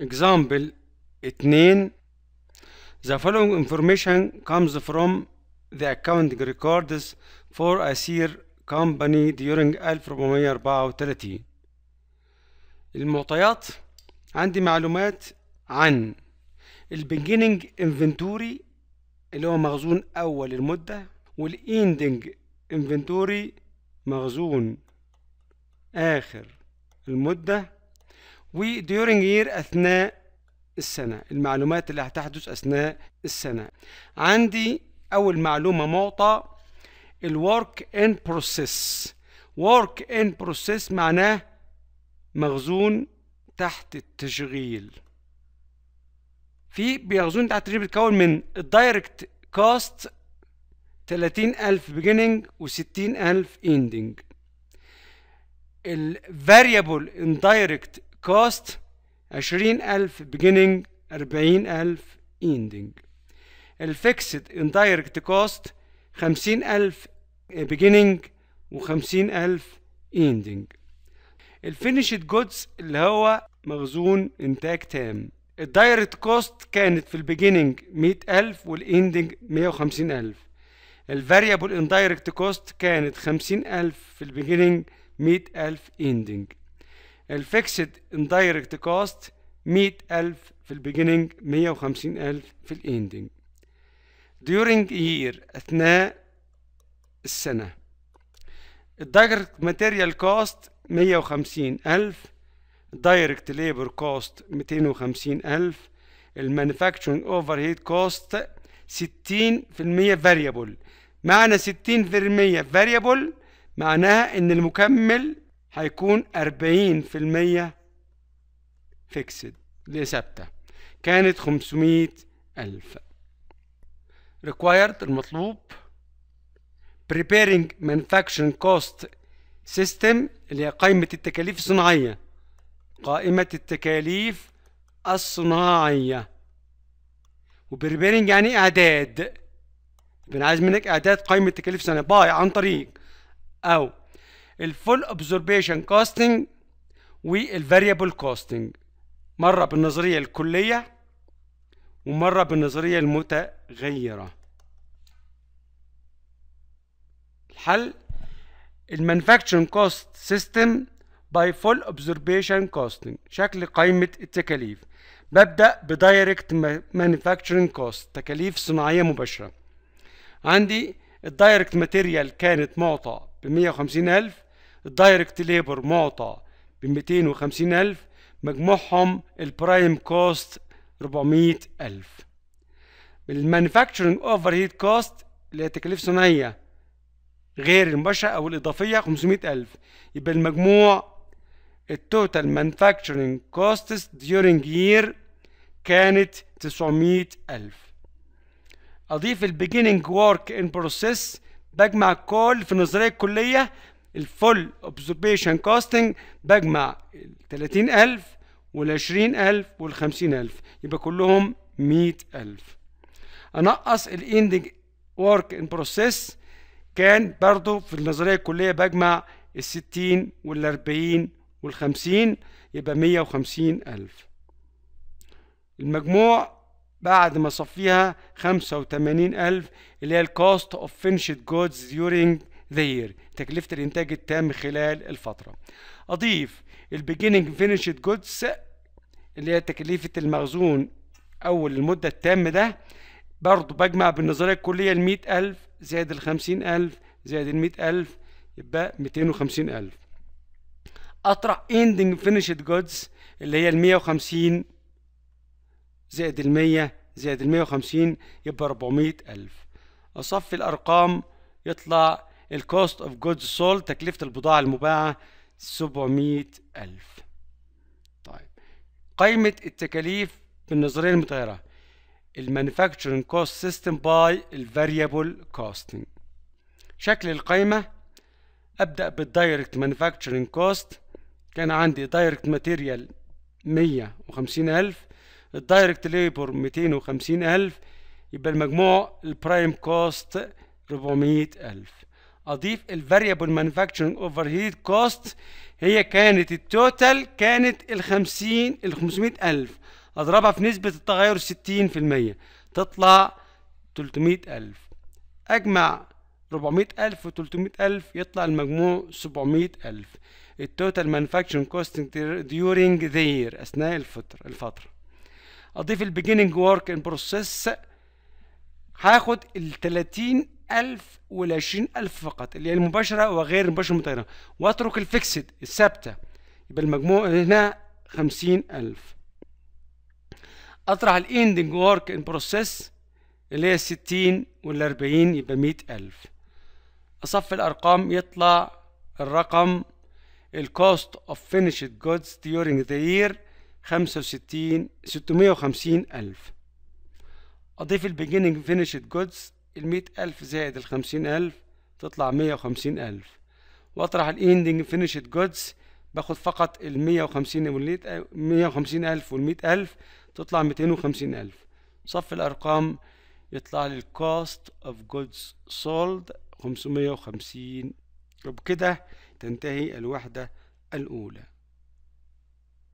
Example 2 The following information comes from the account records for a seer company during 1434 المعطيات عندي معلومات عن البيجيننج انفنتوري اللي هو مخزون اول المدة والاندنج انفنتوري مخزون اخر المده وديورنج يير أثناء السنة المعلومات اللي هتحدث أثناء السنة عندي أول معلومة معطى الورك ان بروسيس work in process معناه مخزون تحت التشغيل في بيخزون تحت التشغيل بيتكون من الدايركت كاست 30000 beginning و 60000 ending ال variable indirect كوست عشرين ألف beginning أربعين ألف إندينج الفيكسد اندايركت كوست خمسين ألف beginning وخمسين ألف إندينج الفينيشد جودز اللي هو مخزون إنتاج تام الدايركت كوست كانت في مية ألف والإندينج مية وخمسين ألف الفاريبل اندايركت كوست كانت خمسين ألف في مية ألف إندينج الفيكسد اندايركت كوست 100000 في البيجيننج 150000 في الاندينج during year اثناء السنه الدايركت ماتيريال كوست 150000 دايركت ليبر كوست 250000 المانيفاكتشرنج اوفر هيد كوست 60% فاريبل معنى 60% فاريبل معناها ان المكمل هيكون 40% فيكسد اللي ثابته كانت 500000 ألف required المطلوب preparing manufacturing cost system اللي هي قائمة التكاليف الصناعية قائمة التكاليف الصناعية وبريبيرنج يعني إعداد بنعايز منك إعداد قائمة التكاليف الصناعية باي عن طريق أو الفول اوبزربيشن كوستنج والفاريبل كوستنج مرة بالنظرية الكلية ومرة بالنظرية المتغيرة الحل المانفاكتشرنج كوست سيستم باي فول اوبزربيشن كوستنج شكل قائمة التكاليف ببدأ بدايركت مانيفاكتشرنج كوست تكاليف صناعية مباشرة عندي الدايركت ماتيريال كانت معطى ب 150000 الدايركت ليبر معطى ب ألف مجموعهم البرايم كوست ألف المانيفاكتشرنج اوفر هيد كوست اللي هي تكاليف صناعيه غير المباشره او الاضافيه 500 ألف يبقى المجموع التوتال مانيفاكتشرنج كوستس ديورنج يير كانت 900 ألف أضيف البيجيننج ورك إن بروسيس بجمع كل في النظرية الكلية الفول اوبزرفيشن كاستنج بجمع ال 30000 وال 20000 وال 50000 يبقى كلهم 100000 انقص الاندنج ورك ان بروسيس كان برضو في النظريه الكليه بجمع ال 60 وال 40 وال 50 يبقى 150000 المجموع بعد ما صفيها 85000 اللي هي الكوست اوف فينشد جودز during their تكلفة الإنتاج التام خلال الفترة. أضيف الـ beginning finished goods اللي هي تكلفة المخزون أو المدة التام ده برضه بجمع بالنظرية الكلية ال 100,000 زائد ال 50,000 زائد ال 100,000 يبقى 250,000. أطرح ending finished goods اللي هي الـ 150 زائد الـ 100 زائد الـ 150 يبقى 400,000. أصفي الأرقام يطلع الكوست اوف جودز سولد تكلفة البضاعة المباعة 700 ألف طيب قيمة التكاليف بالنظرية المتغيرة المانيفاكتشرنج كوست سيستم باي الفاريبل كوستنج شكل القائمة أبدأ بالدايركت مانيفاكتشرنج كوست كان عندي دايركت ماتيريال 150 ألف الدايركت ليبر 250 ألف يبقى المجموع البرايم كوست 400 ألف اضيف الفاريبل مانيفاكتشرنج اوفر هيد كوست هي كانت التوتال كانت ال 50 ال 500000 اضربها في نسبه التغير 60% تطلع 300000 اجمع 400000 و 300000 يطلع المجموع 700000 التوتال مانيفاكتشرنج كوست ديورينج ذير اثناء الفتره الفتره اضيف البيجيننج ورك ان بروسيس هاخد ال 30 ألف ولا عشرين ألف فقط اللي هي المباشرة وغير المباشرة المتغيرة وأترك الفيكسد الثابتة يبقى المجموع هنا خمسين ألف أطرح الإندنج وورك إن بروسيس اللي هي ستين ولا اربعين يبقى مية ألف أصف الأرقام يطلع الرقم الكوست اوف فينيشد جودز during the year خمسة وستين ستمية وخمسين ألف أضيف البيجيننج فينيشد جودز المية ألف زائد الخمسين ألف تطلع مية وخمسين ألف وأطرح الإندنج فينيشد جودز باخد فقط المية وخمسين والمية وخمسين ألف والمية ألف تطلع ميتين وخمسين ألف صف الأرقام يطلع لي الكوست أوف جودز سولد خمسمية وخمسين وبكده تنتهي الوحدة الأولى